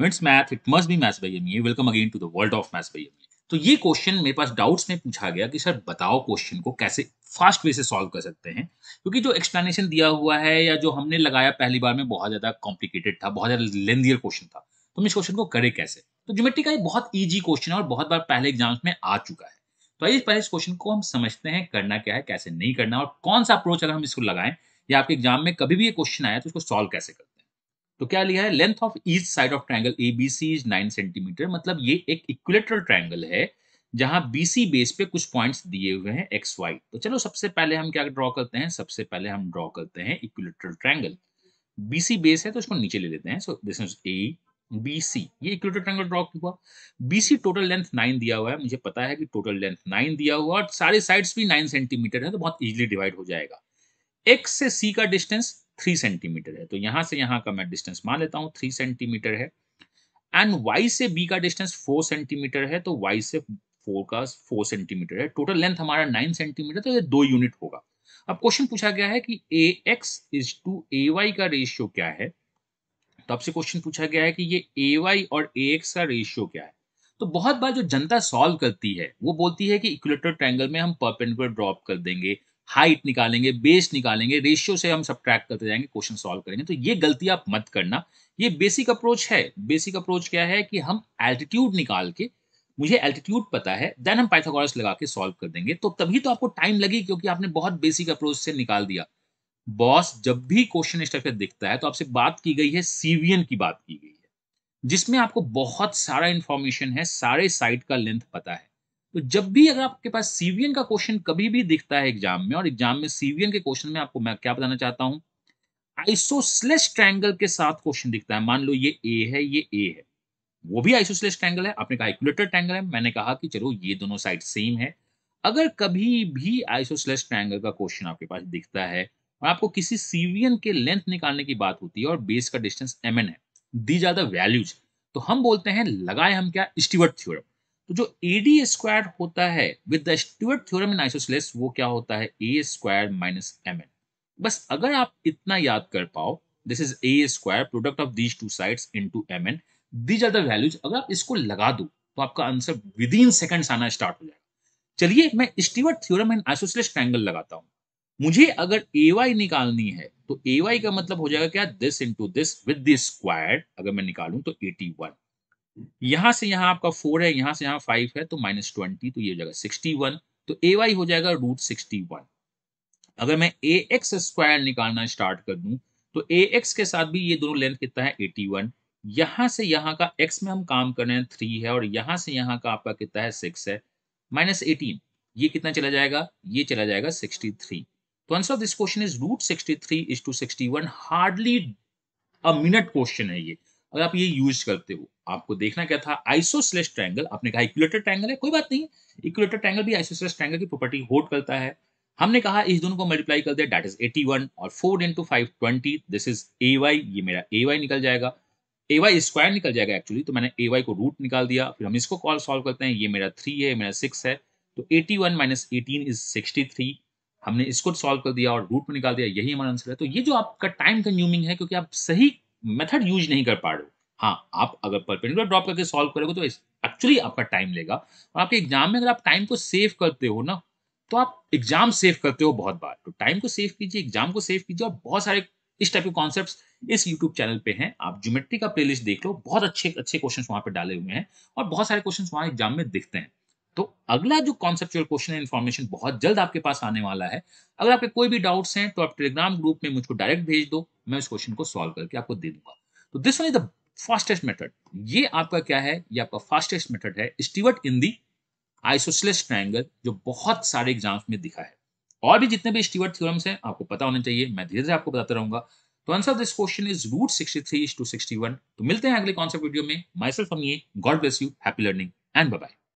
midst math it must be maths by M welcome again to the world of maths by M तो ये question मेरे पास doubts में पूछा गया कि सर बताओ क्वेश्चन को कैसे फास्ट वे से सॉल्व कर सकते हैं क्योंकि जो एक्सप्लेनेशन दिया हुआ है या जो हमने लगाया पहली बार में बहुत ज़्यादा कॉम्प्लिकेटेड था बहुत ज़्यादा लेंदियर क्वेश्चन था तो हम इस क्वेश्चन को करें कैसे तो ज्योमेट्री का ये बहुत ईजी क्वेश्चन है और बहुत बार पहले एग्जाम्स में आ चुका है तो आइए पहले इस क्वेश्चन को हम समझते हैं करना क्या है कैसे नहीं करना और कौन सा अप्रोच अगर हम इसको लगाएं या आपके एग्जाम में कभी भी ये क्वेश्चन आया तो इसको सॉल्व कैसे करें तो क्या लिया है length of each side of triangle A B C is nine centimetre मतलब ये एक इक्विलेटरल ट्रायंगल है जहां बीसी बेस पे कुछ पॉइंट्स दिए हुए हैं एक्स वाई तो चलो सबसे पहले हम क्या ड्रॉ करते हैं सबसे पहले हम ड्रॉ करते हैं इक्विलेटरल ट्रायंगल सी बेस है तो इसको नीचे ले लेते हैं so this is A B C ये इक्विलेटरल ट्रायंगल ड्रॉ हुआ बीसी टोटल लेंथ नाइन दिया हुआ है मुझे पता है कि टोटल लेंथ नाइन दिया हुआ और सारे साइड्स भी नाइन सेंटीमीटर है तो बहुत इजिली डिवाइड हो जाएगा एक्स से सी का डिस्टेंस थ्री सेंटीमीटर है तो यहां से यहां का मैं डिस्टेंस मान लेता हूं थ्री सेंटीमीटर है एंड वाई से बी का डिस्टेंस फोर सेंटीमीटर है तो वाई से फोर का फोर सेंटीमीटर है टोटल लेंथ हमारा नाइन सेंटीमीटर तो ये दो यूनिट होगा अब क्वेश्चन पूछा गया है कि A X is to A Y का रेशियो क्या है तो आपसे क्वेश्चन पूछा गया है कि ये ए वाई और ए एक्स का रेशियो क्या है तो बहुत बार जो जनता सॉल्व करती है वो बोलती है कि इक्वेटर ट्रायंगल में हम परपेंडिकुलर ड्रॉप कर देंगे हाइट निकालेंगे बेस निकालेंगे रेशियो से हम सब करते जाएंगे क्वेश्चन सॉल्व करेंगे तो ये गलती आप मत करना ये बेसिक अप्रोच है बेसिक अप्रोच क्या है कि हम एल्टीट्यूड निकाल के मुझे एल्टीट्यूड पता है देन हम पाइथागोरस लगा के सॉल्व कर देंगे तो तभी तो आपको टाइम लगी क्योंकि आपने बहुत बेसिक अप्रोच से निकाल दिया बॉस जब भी क्वेश्चन स्ट्रक्चर दिखता है तो आपसे बात की गई है सीवियन की बात की गई है जिसमें आपको बहुत सारा इन्फॉर्मेशन है सारे साइट का लेंथ पता है तो जब भी अगर आपके पास सीवीएन का क्वेश्चन कभी भी दिखता है एग्जाम में और एग्जाम में सीवीएन के क्वेश्चन में आपको मैं क्या बताना चाहता हूं आइसोस्लेस ट्रायंगल के साथ क्वेश्चन दिखता है मान लो ये ए है ये ए है वो भी आइसोस्लेस ट्रायंगल है आपने कहा इक्वेटर ट्रायंगल है मैंने कहा कि चलो ये दोनों साइड सेम है अगर कभी भी आइसोस्लेस ट्रायंगल का क्वेश्चन आपके पास दिखता है और आपको किसी सीवियन के लेंथ निकालने की बात होती है और बेस का डिस्टेंस एम है दीज आर वैल्यूज तो हम बोलते हैं लगाए हम क्या स्टीवर्ट थ्योरम तो जो ए डी स्क्वायर होता है with the Stuart theorem in isosceles वो क्या होता है A square minus M N बस अगर आप इतना याद कर पाओ this is A square product of these two sides into M N these are the values अगर आप इसको लगा दो तो आपका आंसर विद इन सेकंड आना स्टार्ट हो जाएगा चलिए मैं Stewart theorem in isosceles triangle लगाता हूँ मुझे अगर ए वाई निकालनी है तो ए वाई का मतलब हो जाएगा क्या this into this with square अगर मैं निकालू तो एटी वन यहां से यहां आपका फोर है यहां से यहां फाइव है तो माइनस ट्वेंटी तो ये हो जाएगा सिक्सटी वन तो ए वाई हो जाएगा रूट सिक्सटी वन अगर मैं ए एक्स स्क्वायर निकालना स्टार्ट कर दूं तो ए एक्स के साथ भी ये दोनों लेंथ कितना है एटी वन यहां से यहां का एक्स में हम काम कर रहे हैं थ्री है और यहां से यहां का आपका कितना है सिक्स है माइनस एटीन ये कितना चला जाएगा ये चला जाएगा सिक्सटी थ्री तो answer of this question is root sixty three is two sixty one hardly a minute question है ये अगर आप ये यूज करते हो आपको देखना क्या था आइसोसलेस ट्रैंगल आपने कहा इक्विलेटर ट्रैंगल है कोई बात नहीं इक्विलेटर ट्रैंगल भी आइसोसलेस ट्रैंगल की प्रॉपर्टी होल्ड करता है हमने कहा इस दोनों को मल्टीप्लाई कर दिया डैट इज 81 और 4 into five twenty this is a Y ये मेरा ए वाई निकल जाएगा ए वाई स्क्वायर निकल जाएगा एक्चुअली तो मैंने ए वाई को रूट निकाल दिया फिर हम इसको कॉल सॉल्व करते हैं ये मेरा थ्री है मेरा सिक्स है तो eighty one minus eighteen is sixty three हमने इसको सॉल्व कर दिया और रूट में निकाल दिया यही हमारा आंसर है तो ये जो आपका टाइम कंज्यूमिंग है क्योंकि आप सही मेथड यूज नहीं कर पा रहे हो हाँ आप अगर परपेंडिकुलर ड्रॉप करके सॉल्व करोगे तो एक्चुअली आपका टाइम लेगा और आपके एग्जाम में अगर आप टाइम को सेव करते हो ना तो आप एग्जाम सेव करते हो बहुत बार तो टाइम को सेव कीजिए एग्जाम को सेव कीजिए और बहुत सारे इस टाइप के कॉन्सेप्ट इस यूट्यूब चैनल पे हैं आप ज्योमेट्री का प्लेलिस्ट देख लो बहुत अच्छे अच्छे क्वेश्चन वहां पे डाले हुए हैं और बहुत सारे क्वेश्चन वहाँ एग्जाम में दिखते हैं तो अगला जो कॉन्सेप्चुअल क्वेश्चन है इन्फॉर्मेशन बहुत जल्द आपके पास आने वाला है अगर आपके कोई भी डाउट्स हैं तो आप टेलीग्राम ग्रुप में मुझको डायरेक्ट भेज दो मैं उस क्वेश्चन को सॉल्व करके आपको दे दूंगा तो this one is the fastest method ये आपका क्या है ये आपका फास्टेस्ट मेथड है Stewart in the isosceles triangle जो बहुत सारे एग्जाम्स में दिखा है और भी जितने भी स्टीवर्ट थ्योरम्स हैं आपको पता होना चाहिए मैं धीरे धीरे आपको बताता रहूंगा तो answer this question is root sixty three two sixty one तो मिलते हैं अगले कॉन्सेप्ट वीडियो में माइसेल्फ हम ये God bless you happy learning and bye